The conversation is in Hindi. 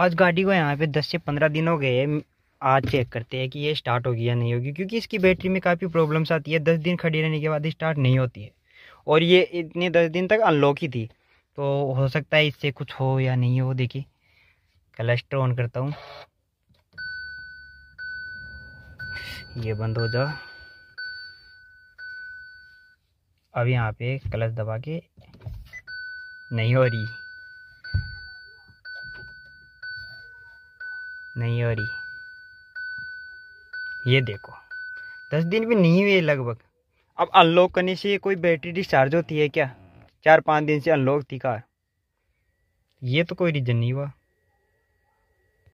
आज गाड़ी को यहाँ पे 10 से 15 दिन हो गए आज चेक करते हैं कि ये स्टार्ट होगी या नहीं होगी क्योंकि इसकी बैटरी में काफ़ी प्रॉब्लम्स आती है दस दिन खड़ी रहने के बाद स्टार्ट नहीं होती है और ये इतने दस दिन तक अनलॉक ही थी तो हो सकता है इससे कुछ हो या नहीं हो देखिए क्लस्टर ऑन करता हूँ ये बंद हो जा अब यहाँ पे क्लच दबा के नहीं हो रही नहीं हो रही ये देखो दस दिन भी नहीं हुए लगभग अब अनलॉक करने से कोई बैटरी डिस्चार्ज होती है क्या चार पाँच दिन से अनलॉक थी कार ये तो कोई रीजन नहीं हुआ